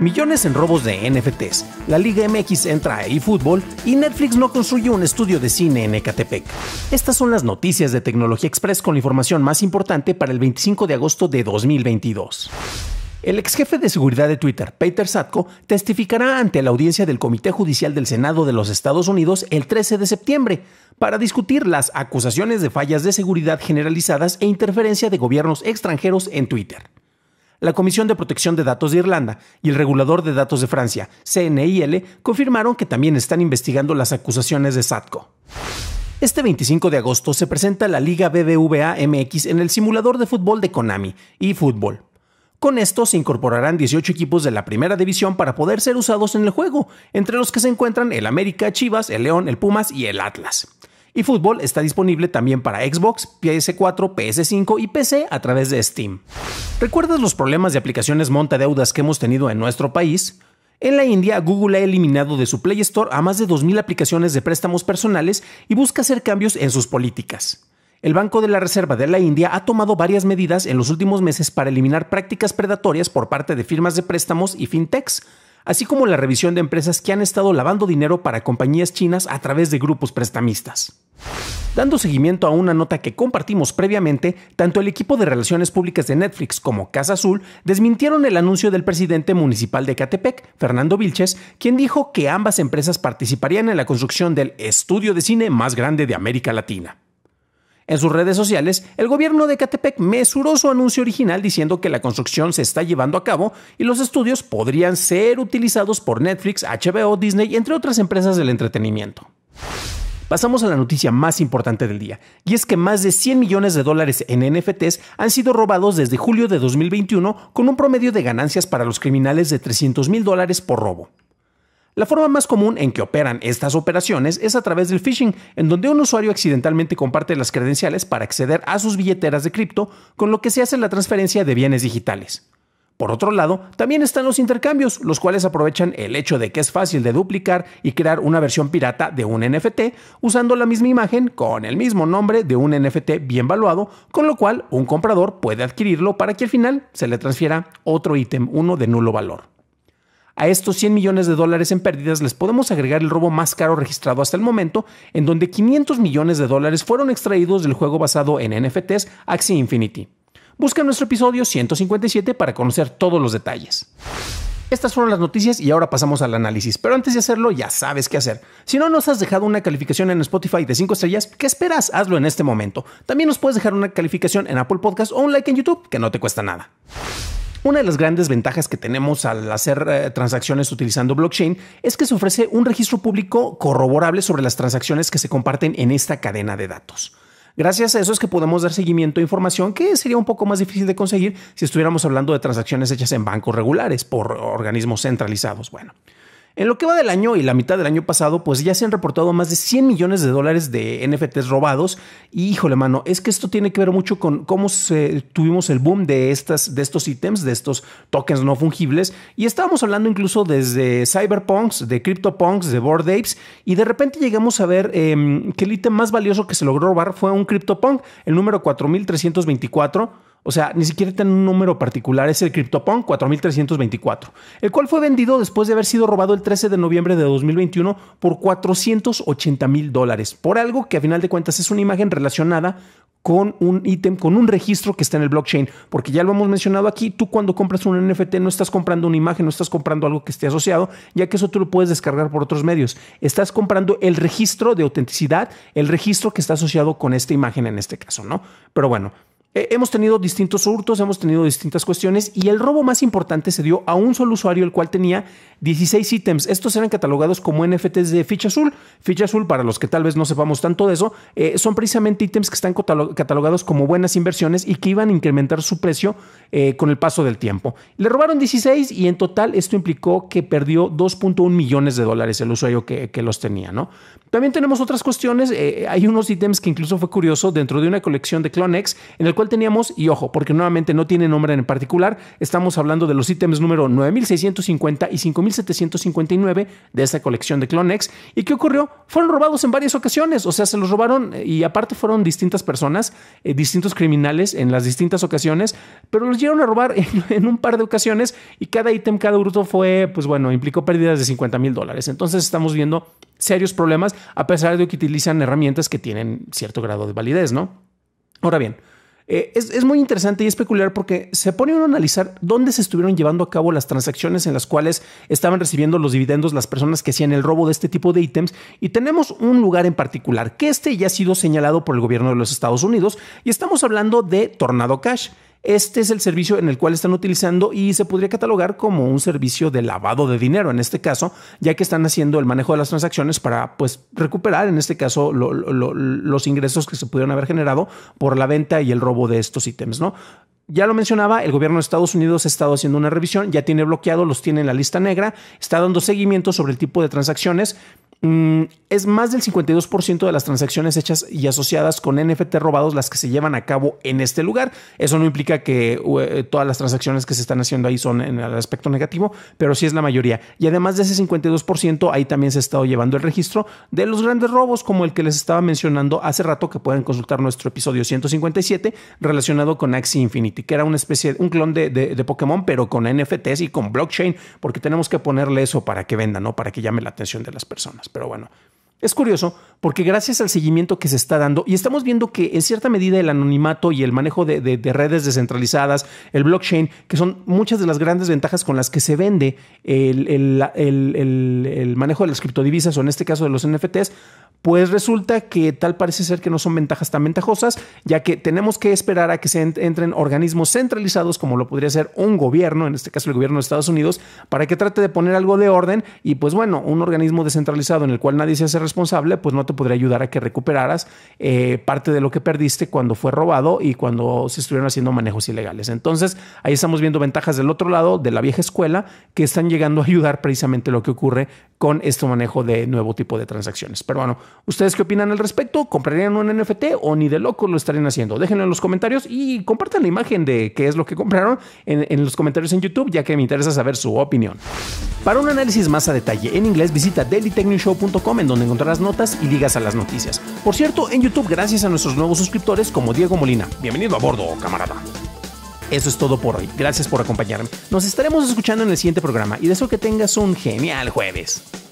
Millones en robos de NFTs. La Liga MX entra a eFootball y Netflix no construye un estudio de cine en Ecatepec. Estas son las noticias de Tecnología Express con la información más importante para el 25 de agosto de 2022. El ex jefe de seguridad de Twitter, Peter Satko, testificará ante la audiencia del Comité Judicial del Senado de los Estados Unidos el 13 de septiembre para discutir las acusaciones de fallas de seguridad generalizadas e interferencia de gobiernos extranjeros en Twitter la Comisión de Protección de Datos de Irlanda y el Regulador de Datos de Francia, CNIL, confirmaron que también están investigando las acusaciones de SATCO. Este 25 de agosto se presenta la Liga BBVA MX en el simulador de fútbol de Konami y fútbol. Con esto se incorporarán 18 equipos de la primera división para poder ser usados en el juego, entre los que se encuentran el América, Chivas, el León, el Pumas y el Atlas. Y Fútbol está disponible también para Xbox, PS4, PS5 y PC a través de Steam. ¿Recuerdas los problemas de aplicaciones montadeudas que hemos tenido en nuestro país? En la India, Google ha eliminado de su Play Store a más de 2.000 aplicaciones de préstamos personales y busca hacer cambios en sus políticas. El Banco de la Reserva de la India ha tomado varias medidas en los últimos meses para eliminar prácticas predatorias por parte de firmas de préstamos y fintechs, así como la revisión de empresas que han estado lavando dinero para compañías chinas a través de grupos prestamistas. Dando seguimiento a una nota que compartimos previamente, tanto el equipo de Relaciones Públicas de Netflix como Casa Azul desmintieron el anuncio del presidente municipal de Catepec, Fernando Vilches, quien dijo que ambas empresas participarían en la construcción del estudio de cine más grande de América Latina. En sus redes sociales, el gobierno de Catepec mesuró su anuncio original diciendo que la construcción se está llevando a cabo y los estudios podrían ser utilizados por Netflix, HBO, Disney, entre otras empresas del entretenimiento. Pasamos a la noticia más importante del día, y es que más de 100 millones de dólares en NFTs han sido robados desde julio de 2021 con un promedio de ganancias para los criminales de 300 mil dólares por robo. La forma más común en que operan estas operaciones es a través del phishing, en donde un usuario accidentalmente comparte las credenciales para acceder a sus billeteras de cripto, con lo que se hace la transferencia de bienes digitales. Por otro lado, también están los intercambios, los cuales aprovechan el hecho de que es fácil de duplicar y crear una versión pirata de un NFT usando la misma imagen con el mismo nombre de un NFT bien valuado, con lo cual un comprador puede adquirirlo para que al final se le transfiera otro ítem, uno de nulo valor. A estos 100 millones de dólares en pérdidas les podemos agregar el robo más caro registrado hasta el momento, en donde 500 millones de dólares fueron extraídos del juego basado en NFTs Axie Infinity. Busca nuestro episodio 157 para conocer todos los detalles. Estas fueron las noticias y ahora pasamos al análisis, pero antes de hacerlo ya sabes qué hacer. Si no nos has dejado una calificación en Spotify de 5 estrellas, ¿qué esperas? Hazlo en este momento. También nos puedes dejar una calificación en Apple Podcast o un like en YouTube, que no te cuesta nada. Una de las grandes ventajas que tenemos al hacer eh, transacciones utilizando blockchain es que se ofrece un registro público corroborable sobre las transacciones que se comparten en esta cadena de datos. Gracias a eso es que podemos dar seguimiento a información que sería un poco más difícil de conseguir si estuviéramos hablando de transacciones hechas en bancos regulares por organismos centralizados. Bueno. En lo que va del año y la mitad del año pasado, pues ya se han reportado más de 100 millones de dólares de NFTs robados. Y híjole, mano, es que esto tiene que ver mucho con cómo se, tuvimos el boom de, estas, de estos ítems, de estos tokens no fungibles. Y estábamos hablando incluso desde Cyberpunks, de CryptoPunks, de Bored Apes. Y de repente llegamos a ver em, que el ítem más valioso que se logró robar fue un CryptoPunk, el número 4324 o sea, ni siquiera tiene un número particular, es el CryptoPunk 4324, el cual fue vendido después de haber sido robado el 13 de noviembre de 2021 por 480 mil dólares, por algo que a final de cuentas es una imagen relacionada con un ítem, con un registro que está en el blockchain, porque ya lo hemos mencionado aquí, tú cuando compras un NFT no estás comprando una imagen, no estás comprando algo que esté asociado, ya que eso tú lo puedes descargar por otros medios, estás comprando el registro de autenticidad, el registro que está asociado con esta imagen en este caso, ¿no? Pero bueno. Eh, hemos tenido distintos hurtos, hemos tenido distintas cuestiones y el robo más importante se dio a un solo usuario, el cual tenía 16 ítems. Estos eran catalogados como NFTs de ficha azul. Ficha azul, para los que tal vez no sepamos tanto de eso, eh, son precisamente ítems que están catalogados como buenas inversiones y que iban a incrementar su precio eh, con el paso del tiempo. Le robaron 16 y en total esto implicó que perdió 2.1 millones de dólares el usuario que, los tenía, ¿no? También tenemos otras cuestiones. hay unos ítems que incluso fue curioso dentro de una colección de Clonex en el cual teníamos, y ojo, porque nuevamente no tiene nombre en particular, estamos hablando de los ítems número 9650 y 5759 de esta colección de Clonex. ¿Y qué ocurrió? Fueron robados en varias ocasiones, o sea, se los robaron eh, y aparte fueron distintas personas, eh, distintos criminales en las distintas ocasiones, pero los llegaron a robar en, un par de ocasiones y cada ítem, cada bruto fue, pues bueno, implicó pérdidas de 50 mil dólares. Entonces estamos viendo serios problemas, a pesar de que utilizan herramientas que tienen cierto grado de validez, ¿no? Ahora bien, eh, es, muy interesante y es peculiar porque se pone a analizar dónde se estuvieron llevando a cabo las transacciones en las cuales estaban recibiendo los dividendos las personas que hacían el robo de este tipo de ítems y tenemos un lugar en particular que este ya ha sido señalado por el gobierno de los Estados Unidos y estamos hablando de Tornado Cash. Este es el servicio en el cual están utilizando y se podría catalogar como un servicio de lavado de dinero en este caso, ya que están haciendo el manejo de las transacciones para pues recuperar en este caso los ingresos que se pudieron haber generado por la venta y el robo de estos ítems, ¿no? ya lo mencionaba, el gobierno de Estados Unidos ha estado haciendo una revisión, ya tiene bloqueado, los tiene en la lista negra, está dando seguimiento sobre el tipo de transacciones. Mm, es más del 52% de las transacciones hechas y asociadas con NFT robados las que se llevan a cabo en este lugar. Eso no implica que eh, todas las transacciones que se están haciendo ahí son en el aspecto negativo, pero sí es la mayoría. Y además de ese 52%, ahí también se ha estado llevando el registro de los grandes robos, como el que les estaba mencionando hace rato, que pueden consultar nuestro episodio 157 relacionado con Axie Infinity que era una especie, de un clon de, Pokémon, pero con NFTs y con blockchain, porque tenemos que ponerle eso para que venda, ¿no? Para que llame la atención de las personas. Pero bueno, es curioso porque gracias al seguimiento que se está dando y estamos viendo que en cierta medida el anonimato y el manejo de, redes descentralizadas, el blockchain, que son muchas de las grandes ventajas con las que se vende el, el, manejo de las criptodivisas o en este caso de los NFTs, pues resulta que tal parece ser que no son ventajas tan ventajosas, ya que tenemos que esperar a que se entren organismos centralizados, como lo podría ser un gobierno, en este caso el gobierno de Estados Unidos, para que trate de poner algo de orden. Y pues bueno, un organismo descentralizado en el cual nadie se hace responsable, pues no te podría ayudar a que recuperaras eh, parte de lo que perdiste cuando fue robado y cuando se estuvieron haciendo manejos ilegales. Entonces, ahí estamos viendo ventajas del otro lado, de la vieja escuela, que están llegando a ayudar precisamente lo que ocurre con este manejo de nuevo tipo de transacciones. Pero bueno, ¿Ustedes qué opinan al respecto? ¿Comprarían un NFT o ni de loco lo estarían haciendo? Déjenlo en los comentarios y compartan la imagen de qué es lo que compraron en, los comentarios en YouTube, ya que me interesa saber su opinión. Para un análisis más a detalle en inglés, visita dailytechnewshow.com en donde encontrarás notas y ligas a las noticias. Por cierto, en YouTube, gracias a nuestros nuevos suscriptores como Diego Molina. Bienvenido a bordo, camarada. Eso es todo por hoy. Gracias por acompañarme. Nos estaremos escuchando en el siguiente programa y deseo que tengas un genial jueves.